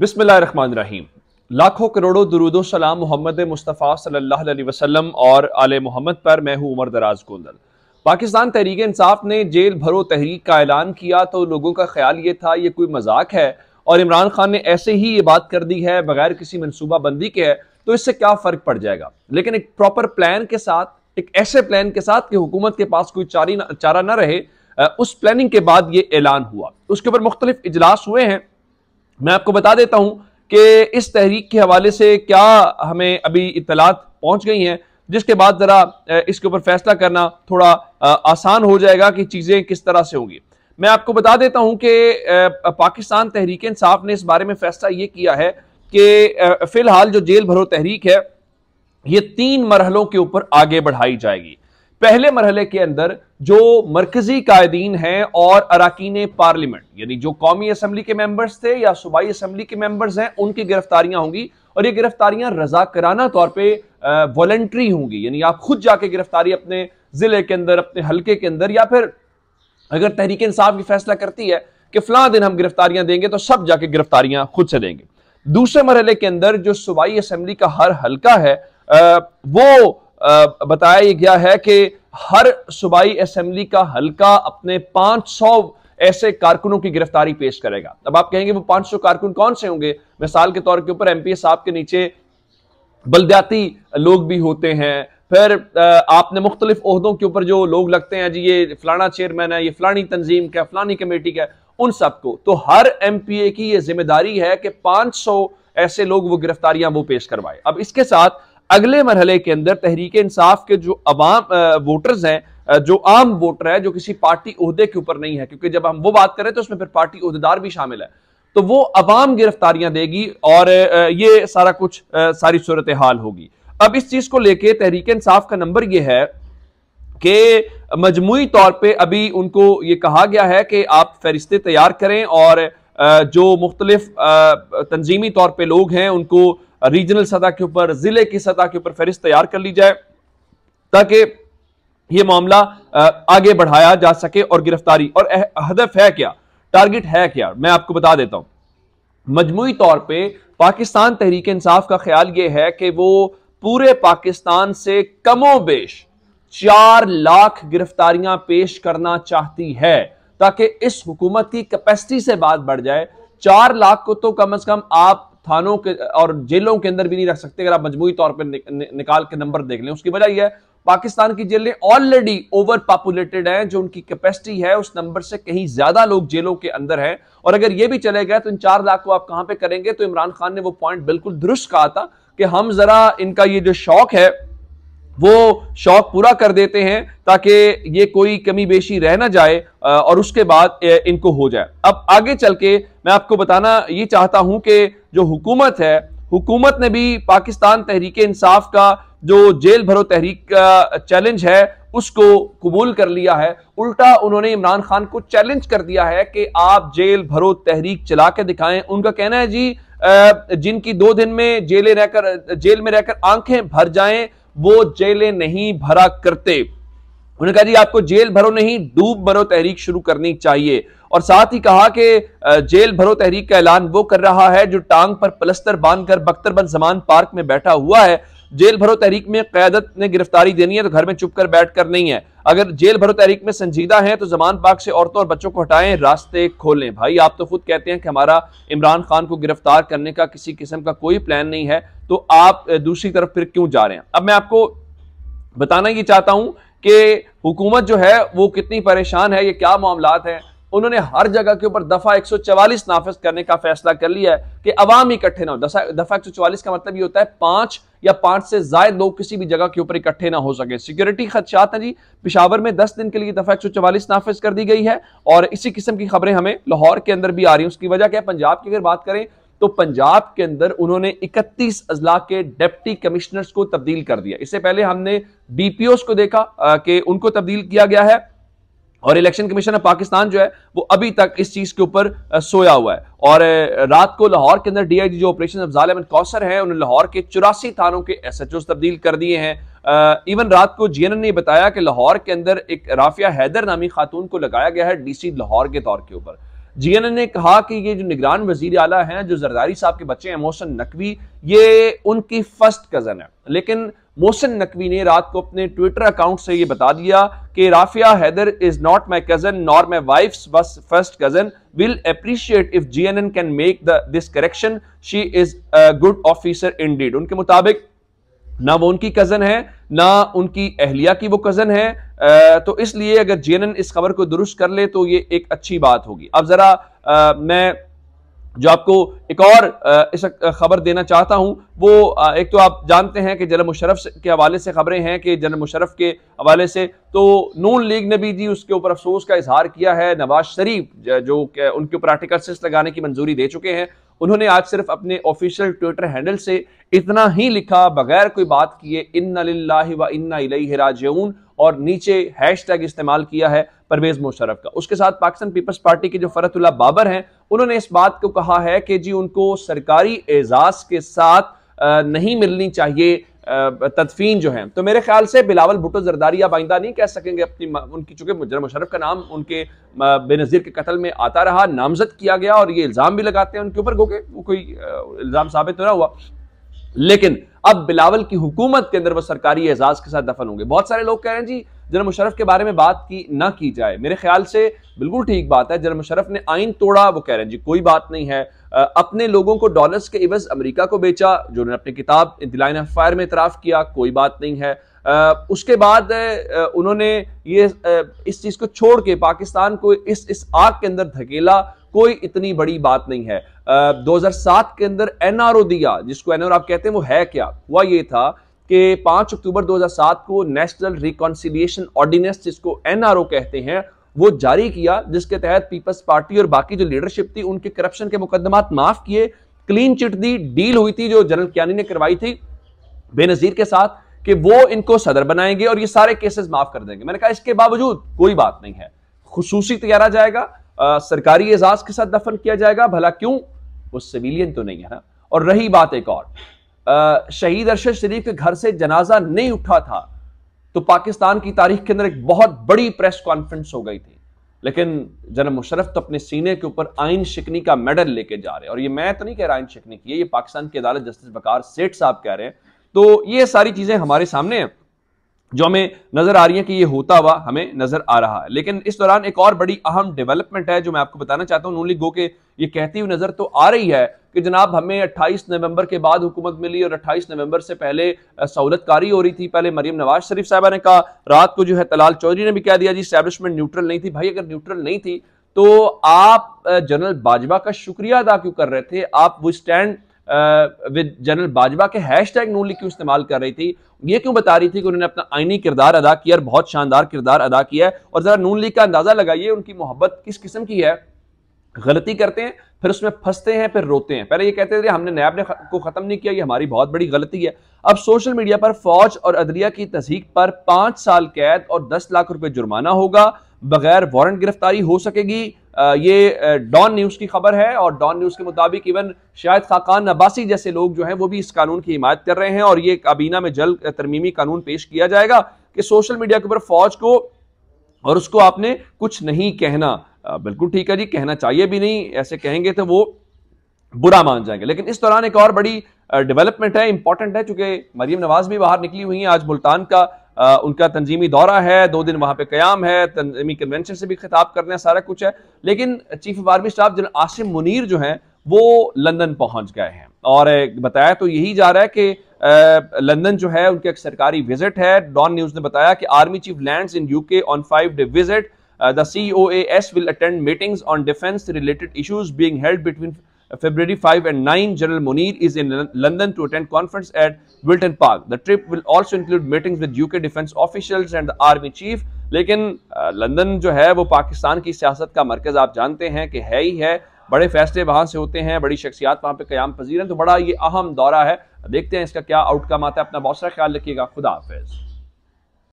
बिसमीम लाखों करोड़ों दरूदो सलाम मोहम्मद मुस्तफ़ा सल्लल्लाहु अलैहि वसल्लम और आल मोहम्मद पर मैं हूं उमर दराज गोंदल पाकिस्तान तहरीक इंसाफ ने जेल भरो तहरीक का ऐलान किया तो लोगों का ख्याल ये था ये कोई मजाक है और इमरान खान ने ऐसे ही ये बात कर दी है बगैर किसी मनसूबा बंदी के है तो इससे क्या फ़र्क पड़ जाएगा लेकिन एक प्रॉपर प्लान के साथ एक ऐसे प्लान के साथ कि हुकूमत के पास कोई चारी न, चारा ना रहे उस प्लानिंग के बाद ये ऐलान हुआ उसके ऊपर मुख्तलिफ इजलास हुए हैं मैं आपको बता देता हूं कि इस तहरीक के हवाले से क्या हमें अभी इतलात पहुंच गई हैं जिसके बाद ज़रा इसके ऊपर फैसला करना थोड़ा आसान हो जाएगा कि चीज़ें किस तरह से होंगी मैं आपको बता देता हूं कि पाकिस्तान तहरीक इंसाफ ने इस बारे में फैसला ये किया है कि फ़िलहाल जो जेल भरो तहरीक है ये तीन मरहलों के ऊपर आगे बढ़ाई जाएगी पहले मरहले के अंदर जो मरकजी कायदीन हैं और अरकान पार्लियामेंट यानी जो कौमी असम्बली के मेंबर्स थे या सूबाई असम्बली के मेंबर्स हैं उनकी गिरफ्तारियां होंगी और ये गिरफ्तारियां रजाकराना तौर पर वॉल्ट्री होंगी यानी आप खुद जाके गिरफ्तारी अपने ज़िले के अंदर अपने हल्के के अंदर या फिर अगर तहरीक इंसाफ की फैसला करती है कि फला दिन हम गिरफ्तारियां देंगे तो सब जाके गिरफ्तारियां खुद से देंगे दूसरे मरहले के अंदर जो सूबाई असम्बली का हर हल्का है आ, वो आ, बताया गया है कि हर सूबाई असेंबली का हल्का अपने 500 ऐसे कारकुनों की गिरफ्तारी पेश करेगा अब आप कहेंगे वो 500 कारकुन कौन से होंगे मिसाल के तौर के ऊपर एमपी साहब के नीचे बलद्याती लोग भी होते हैं फिर आपने मुख्तलिफ अहदों के ऊपर जो लोग लगते हैं जी ये फलाना चेयरमैन है ये फलानी तंजीम का फलानी कमेटी का उन सबको तो हर एम पी ए की ये जिम्मेदारी है कि 500 ऐसे लोग वो गिरफ्तारियां वो पेश करवाए अब इसके साथ अगले मरहले के अंदर तहरीक इंसाफ के जो अवाम वोटर्स हैं जो आम वोटर है जो किसी पार्टी अहदे के ऊपर नहीं है क्योंकि जब हम वो बात करें तो उसमें फिर पार्टी अहदेदार भी शामिल है तो वो अवाम गिरफ्तारियां देगी और ये सारा कुछ सारी सूरत हाल होगी अब इस चीज को लेके तहरीक इंसाफ का नंबर ये है कि मजमू तौर पर अभी उनको ये कहा गया है कि आप फहरिस्तें तैयार करें और जो मुख्तलिफ तंजीमी तौर पर लोग हैं उनको रीजनल सतह के ऊपर जिले की सतह के ऊपर फहरिस्त तैयार कर ली जाए ताकि ये मामला आगे बढ़ाया जा सके और गिरफ्तारी और हदफ है क्या टारगेट है क्या मैं आपको बता देता हूं मजमू तौर पर पाकिस्तान तहरीक इंसाफ का ख्याल यह है कि वो पूरे पाकिस्तान से कमो बेश चार लाख गिरफ्तारियां पेश करना चाहती है ताकि इस हुकूमत की कैपेसिटी से बात बढ़ जाए चार लाख को तो कम अज कम आप थानों के और जेलों के अंदर भी नहीं रख सकते अगर आप मजमू तौर पर निकाल के नंबर देख लें उसकी वजह यह है पाकिस्तान की जेलें ऑलरेडी ओवर पॉपुलेटेड हैं जो उनकी कैपेसिटी है उस नंबर से कहीं ज्यादा लोग जेलों के अंदर हैं और अगर ये भी चले गए तो इन चार लाख को आप कहां पे करेंगे तो इमरान खान ने वो पॉइंट बिल्कुल दुरुस्त कहा था कि हम जरा इनका ये जो शौक है वो शौक पूरा कर देते हैं ताकि ये कोई कमी बेशी रह ना जाए और उसके बाद इनको हो जाए अब आगे चल के मैं आपको बताना ये चाहता हूं कि जो हुकूमत है हुकूमत ने भी पाकिस्तान तहरीक इंसाफ का जो जेल भरो तहरीक का चैलेंज है उसको कबूल कर लिया है उल्टा उन्होंने इमरान खान को चैलेंज कर दिया है कि आप जेल भरो तहरीक चला के दिखाएं उनका कहना है जी जिनकी दो दिन में जेलें रहकर जेल में रहकर आंखें भर जाएं वो जेलें नहीं भरा करते उन्होंने कहा जी आपको जेल भरो नहीं डूब भरो तहरीक शुरू करनी चाहिए और साथ ही कहा कि जेल भरो तहरीक का ऐलान वो कर रहा है जो टांग पर प्लस्तर बांधकर बख्तरबंद जमान पार्क में बैठा हुआ है जेल भरो तहरीक में क्यादत ने गिरफ्तारी देनी है तो घर में चुप कर बैठ कर नहीं है अगर जेल भरो तहरीक में संजीदा है तो जमान पाक से औरतों और बच्चों को हटाएं रास्ते खोलें भाई आप तो खुद कहते हैं कि हमारा इमरान खान को गिरफ्तार करने का किसी किस्म का कोई प्लान नहीं है तो आप दूसरी तरफ फिर क्यों जा रहे हैं अब मैं आपको बताना ये चाहता हूं कि हुकूमत जो है वो कितनी परेशान है ये क्या मामला हैं उन्होंने हर जगह के ऊपर दफा 144 नाफिज करने का फैसला कर लिया है कि अवाम इकट्ठे ना हो दफा 144 का मतलब ये होता है पांच या पांच से जायद लोग किसी भी जगह के ऊपर इकट्ठे ना हो सके सिक्योरिटी खदशात हैं जी पिशावर में 10 दिन के लिए दफा 144 नाफिज कर दी गई है और इसी किस्म की खबरें हमें लाहौर के अंदर भी आ रही है उसकी वजह क्या है पंजाब की अगर बात करें तो पंजाब के अंदर उन्होंने 31 अजला के डेप्टी कमिश्नर्स को तब्दील कर दिया इससे पहले हमने डीपीओ को देखा कि उनको तब्दील किया गया है और इलेक्शन कमीशन ऑफ पाकिस्तान जो है वो अभी तक इस चीज के ऊपर सोया हुआ है और रात को लाहौर के अंदर डीआईजी जो ऑपरेशन अफजाल अहमद कौसर हैं उन्होंने लाहौर के चौरासी थानों के एस एच ओज तब्दील कर दिए हैं इवन रात को जीएनएन ने बताया कि लाहौर के अंदर एक राफिया हैदर नामी खातून को लगाया गया है डीसी लाहौर के तौर के ऊपर जी एन एन ने कहा कि ये जो निगरान वजीर आला हैं जो जरदारी साहब के बच्चे हैं मोहसन नकवी ये उनकी फर्स्ट कज़न है लेकिन मोहसिन नकवी ने रात को अपने ट्विटर अकाउंट से ये बता दिया कि Rafia Haider is not my cousin nor my wife बस first cousin will appreciate if G N N can make this correction she is good officer indeed उनके मुताबिक ना वो उनकी कज़न है ना उनकी अहलिया की वो कज़न है तो इसलिए अगर जे इस खबर को दुरुस्त कर ले तो ये एक अच्छी बात होगी अब ज़रा मैं जो आपको एक और इस खबर देना चाहता हूं वो एक तो आप जानते हैं कि जनरल मुशरफ के हवाले से खबरें हैं कि जनरल मुशरफ के हवाले से तो नून लीग ने भी जी उसके ऊपर अफसोस का इजहार किया है नवाज शरीफ जो उनके ऊपर आर्टिकल सिक्स लगाने की मंजूरी दे चुके हैं उन्होंने आज सिर्फ अपने ऑफिशियल ट्विटर हैंडल से इतना ही लिखा बगैर कोई बात किए इन्ना व इन्ना और नीचे हैश टैग इस्तेमाल किया है परवेज मुशरफ का उसके साथ पाकिस्तान पीपल्स पार्टी के जो फरतुल्ला बाबर हैं उन्होंने इस बात को कहा है कि जी उनको सरकारी एजाज के साथ नहीं मिलनी चाहिए तदफीन जो है तो मेरे ख्याल से बिलावल भुटो जरदारी आप आइंदा नहीं कह सकेंगे अपनी उनकी चूंकि मुजर मुशरफ का नाम उनके बेनज़ीर के कत्ल में आता रहा नामजद किया गया और ये इल्ज़ाम भी लगाते हैं उनके ऊपर गो के कोई इल्ज़ाम साबित तो ना हुआ लेकिन अब बिलावल की हुकूमत के अंदर वो सरकारी एजाज के साथ दफन होंगे बहुत सारे लोग कह रहे हैं जी जनरल मुशरफ के बारे में बात की ना की जाए मेरे ख्याल से बिल्कुल ठीक बात है जनरल मुशरफ ने आइन तोड़ा वो कह रहे हैं जी कोई बात नहीं है अपने लोगों को डॉलर्स के इवज अमेरिका को बेचा जो उन्होंने अपनी किताब इंतलाइन लाइन ऑफ फायर में इतराफ़ किया कोई बात नहीं है उसके बाद उन्होंने ये इस चीज़ को छोड़ के पाकिस्तान को इस इस आग के अंदर धकेला कोई इतनी बड़ी बात नहीं है आ, 2007 के अंदर एनआरओ दिया जिसको एनआरओ आप कहते हैं वो है क्या हुआ ये था कि 5 अक्टूबर 2007 को नेशनल रिकॉन्सिलियेशन ऑर्डिनेंस जिसको एनआरओ कहते हैं वो जारी किया जिसके तहत पीपल्स पार्टी और बाकी जो लीडरशिप थी उनके करप्शन के मुकदमा माफ किए क्लीन चिट दी डील हुई थी जो जनरल कियानी ने करवाई थी बेनजीर के साथ कि वो इनको सदर बनाएंगे और ये सारे केसेस माफ कर देंगे मैंने कहा इसके बावजूद कोई बात नहीं है खसूसी तैयारा जाएगा आ, सरकारी एजाज के साथ दफन किया जाएगा भला क्यों वो सिविलियन तो नहीं है ना और रही बात एक और आ, शहीद अरशद शरीफ के घर से जनाजा नहीं उठा था तो पाकिस्तान की तारीख के अंदर एक बहुत बड़ी प्रेस कॉन्फ्रेंस हो गई थी लेकिन जनरल मुशरफ तो अपने सीने के ऊपर आइन शिकनी का मेडल लेके जा रहे हैं और ये मैं तो नहीं कह रहा आइन शिकनी की है ये पाकिस्तान की अदालत जस्टिस बकार सेठ साहब कह रहे हैं तो ये सारी चीज़ें हमारे सामने हैं जो हमें नज़र आ रही है कि ये होता हुआ हमें नज़र आ रहा है लेकिन इस दौरान एक और बड़ी अहम डेवलपमेंट है जो मैं आपको बताना चाहता हूँ नूली गो के ये कहती हुई नज़र तो आ रही है कि जनाब हमें 28 नवंबर के बाद हुकूमत मिली और 28 नवंबर से पहले सहूलत कारी हो रही थी पहले मरीम नवाज शरीफ साहबा ने कहा रात को जो है तलाल चौधरी ने भी कह दिया जी स्टैब्लिशमेंट न्यूट्रल नहीं थी भाई अगर न्यूट्रल नहीं थी तो आप जनरल बाजवा का शुक्रिया अदा क्यों कर रहे थे आप वो स्टैंड विद जनरल बाजवा के हैश टैग नून लीग क्यों इस्तेमाल कर रही थी ये क्यों बता रही थी कि उन्होंने अपना आईनी किरदार अदा किया और बहुत शानदार किरदार अदा किया है और ज़रा नून लीग का अंदाज़ा लगाइए उनकी मोहब्बत किस किस्म की है गलती करते हैं फिर उसमें फंसते हैं फिर रोते हैं पहले ये कहते थे हमने नैब ने को ख़त्म नहीं किया ये हमारी बहुत बड़ी गलती है अब सोशल मीडिया पर फौज और अदलिया की तस्दीक पर पांच साल कैद और दस लाख रुपए जुर्माना होगा बगैर वारंट गिरफ्तारी हो सकेगी ये डॉन न्यूज़ की खबर है और डॉन न्यूज़ के मुताबिक इवन शायद खाकान नबासी जैसे लोग जो हैं वो भी इस कानून की हिमायत कर रहे हैं और ये काबीना में जल्द तरमीमी कानून पेश किया जाएगा कि सोशल मीडिया के ऊपर फौज को और उसको आपने कुछ नहीं कहना बिल्कुल ठीक है जी कहना चाहिए भी नहीं ऐसे कहेंगे तो वो बुरा मान जाएंगे लेकिन इस दौरान एक और बड़ी डेवलपमेंट है इंपॉर्टेंट है चूंकि मरीम नवाज भी बाहर निकली हुई हैं आज मुल्तान का आ, उनका तंजीमी दौरा है दो दिन वहां पे क्याम है तंजीमी कन्वेंशन से भी खिताब रहे हैं सारा कुछ है लेकिन chief of army staff general Asim Munir जो हैं वो लंदन पहुंच गए हैं और बताया तो यही जा रहा है कि लंदन जो है उनका एक सरकारी विजिट है डॉन न्यूज़ ने बताया कि army chief land in UK on five day visit the COAS will attend meetings on defense related issues being held between February 5 and 9, General Munir is in London to attend conference at Wilton Park. The trip will also include meetings with UK defense officials and the army chief. लेकिन London जो है वो पाकिस्तान की सियासत का मरकज़ आप जानते हैं कि है ही है बड़े फैसले वहाँ से होते हैं बड़ी शख्सियात वहाँ पे क्याम पजीर हैं तो बड़ा ये अहम दौरा है देखते हैं इसका क्या आउटकम आता है अपना बहुत सारा ख्याल रखिएगा खुदा हाफिज़